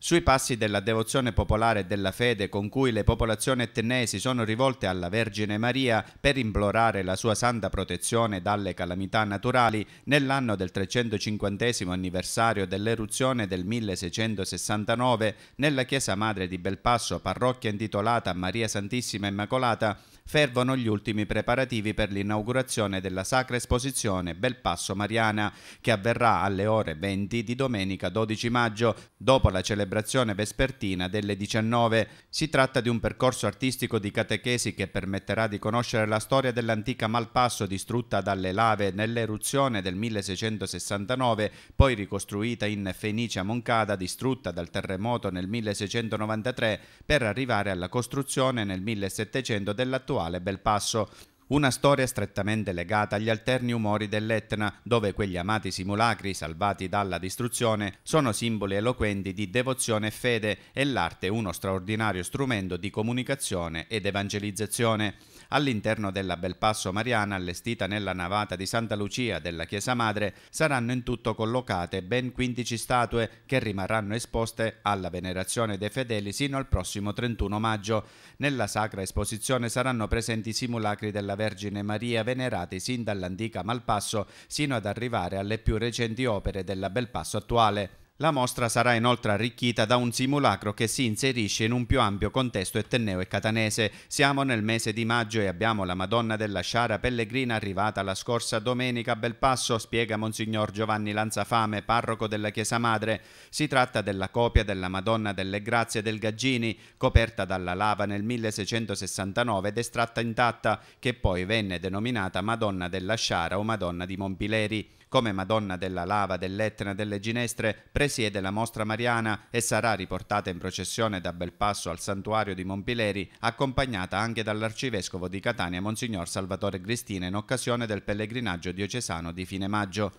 Sui passi della devozione popolare e della fede con cui le popolazioni etnee si sono rivolte alla Vergine Maria per implorare la sua santa protezione dalle calamità naturali, nell'anno del 350 anniversario dell'eruzione del 1669 nella chiesa madre di Belpasso, parrocchia intitolata Maria Santissima Immacolata, fervono gli ultimi preparativi per l'inaugurazione della sacra esposizione Belpasso Mariana, che avverrà alle ore 20 di domenica 12 maggio, dopo la celebrazione celebrazione vespertina delle 19. Si tratta di un percorso artistico di catechesi che permetterà di conoscere la storia dell'antica Malpasso distrutta dalle lave nell'eruzione del 1669, poi ricostruita in Fenicia Moncada distrutta dal terremoto nel 1693 per arrivare alla costruzione nel 1700 dell'attuale Belpasso. Una storia strettamente legata agli alterni umori dell'Etna, dove quegli amati simulacri, salvati dalla distruzione, sono simboli eloquenti di devozione e fede e l'arte uno straordinario strumento di comunicazione ed evangelizzazione all'interno della Bel Passo Mariana allestita nella navata di Santa Lucia della Chiesa Madre saranno in tutto collocate ben 15 statue che rimarranno esposte alla venerazione dei fedeli sino al prossimo 31 maggio. Nella sacra esposizione saranno presenti i simulacri della Vergine Maria venerati sin dall'antica Malpasso sino ad arrivare alle più recenti opere della Bel Passo attuale. La mostra sarà inoltre arricchita da un simulacro che si inserisce in un più ampio contesto etneo e catanese. Siamo nel mese di maggio e abbiamo la Madonna della Sciara Pellegrina arrivata la scorsa domenica a Belpasso, spiega Monsignor Giovanni Lanzafame, parroco della Chiesa Madre. Si tratta della copia della Madonna delle Grazie del Gaggini, coperta dalla lava nel 1669 ed estratta intatta, che poi venne denominata Madonna della Sciara o Madonna di Monpileri. Come Madonna della Lava, dell'Etna, delle Ginestre, Borghesi e della Mostra Mariana e sarà riportata in processione da Belpasso al santuario di Monpileri, accompagnata anche dall'arcivescovo di Catania Monsignor Salvatore Cristina in occasione del pellegrinaggio diocesano di fine maggio.